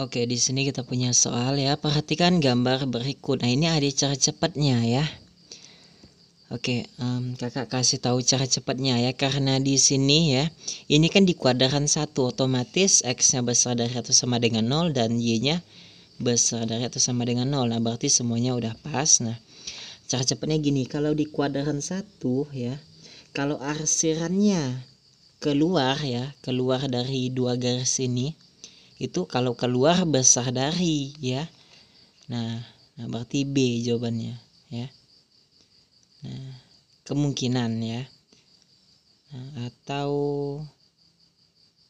Oke, di sini kita punya soal ya. Perhatikan gambar berikut. Nah, ini ada cara cepatnya ya. Oke, um, kakak kasih tahu cara cepatnya ya. Karena di sini ya, ini kan di kuadran satu otomatis X-nya besar dari atau sama dengan nol dan Y-nya besar dari atau sama dengan nol. Nah, berarti semuanya udah pas. Nah, cara cepatnya gini. Kalau di kuadran satu ya, kalau arsirannya keluar ya, keluar dari dua garis ini itu kalau keluar besar dari ya nah, nah berarti B jawabannya ya nah kemungkinan ya nah, atau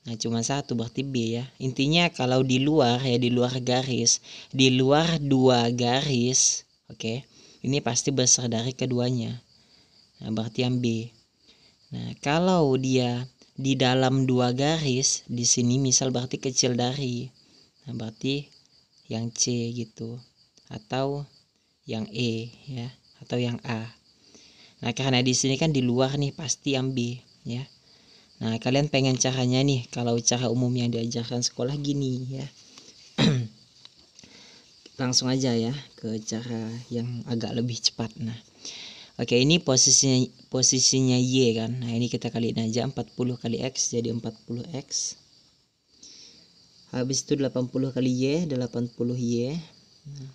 nah cuma satu berarti B ya intinya kalau di luar ya di luar garis di luar dua garis oke okay, ini pasti besar dari keduanya nah berarti yang B nah kalau dia di dalam dua garis di sini misal berarti kecil dari nah berarti yang C gitu atau yang E ya atau yang A nah karena di sini kan di luar nih pasti yang B ya nah kalian pengen caranya nih kalau cara umum yang diajarkan sekolah gini ya langsung aja ya ke cara yang agak lebih cepat nah Oke, ini posisinya posisinya Y kan. Nah, ini kita kaliin aja 40 kali X jadi 40X. Habis itu 80 kali Y, 80Y. Nah,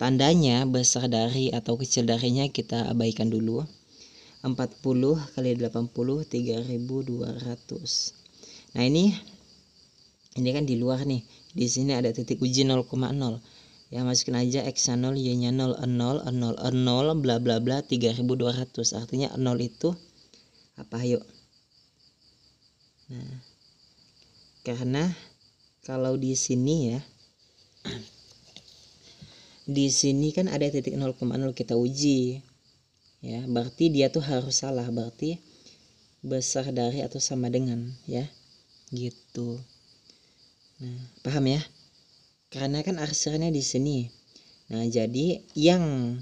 tandanya besar dari atau kecil darinya kita abaikan dulu. 40 kali 80 3200. Nah, ini ini kan di luar nih. Di sini ada titik uji 0,0 ya masukin aja x nya 0 y nya 0 0 0 0 bla bla bla 3200 artinya 0 itu apa yuk nah karena kalau di sini ya di sini kan ada titik 0,0 kita uji ya berarti dia tuh harus salah berarti besar dari atau sama dengan ya gitu nah paham ya karena kan arsirnya di sini nah jadi yang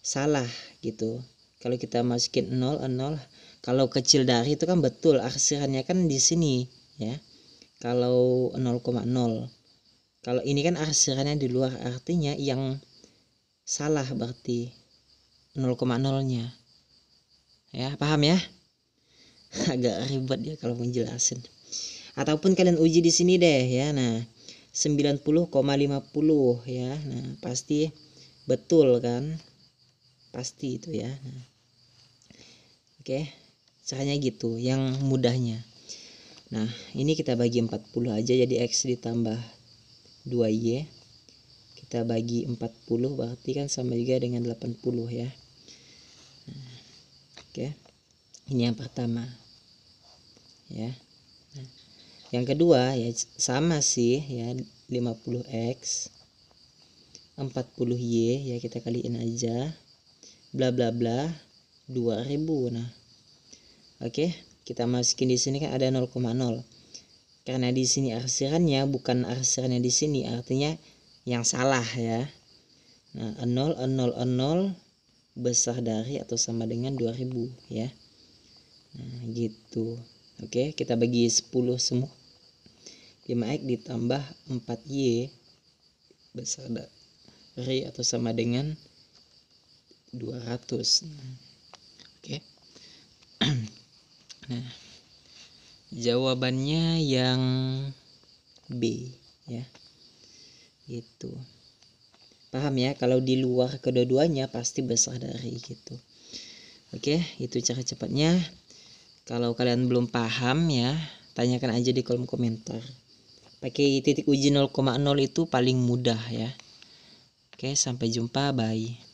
salah gitu kalau kita masukin 0 0 kalau kecil dari itu kan betul arsirannya kan di sini ya kalau 0,0 kalau ini kan arsirannya di luar artinya yang salah berarti 0,0 nya ya paham ya agak ribet ya kalau menjelasin ataupun kalian uji di sini deh ya nah 90,50 ya. Nah, pasti betul kan? Pasti itu ya. Nah. Oke, caranya gitu, yang mudahnya. Nah, ini kita bagi 40 aja jadi X ditambah 2Y. Kita bagi 40 berarti kan sama juga dengan 80 ya. Nah, Oke. Ini yang pertama. Ya. Nah. Yang kedua ya sama sih ya 50x 40y ya kita kaliin aja bla bla bla 2000 nah. Oke, okay, kita masukin di sini kan ada 0,0. Karena di sini arsirannya bukan arsirannya di sini, artinya yang salah ya. Nah, 0 0 0 besar dari atau sama dengan 2000 ya. Nah, gitu. Oke, kita bagi 10 semua. 5X ditambah 4Y besar dari atau sama dengan 200 nah, oke okay. nah jawabannya yang B ya itu paham ya kalau di luar kedua-duanya pasti besar dari gitu oke itu cara cepatnya kalau kalian belum paham ya tanyakan aja di kolom komentar pakai titik uji 0,0 itu paling mudah ya oke sampai jumpa bye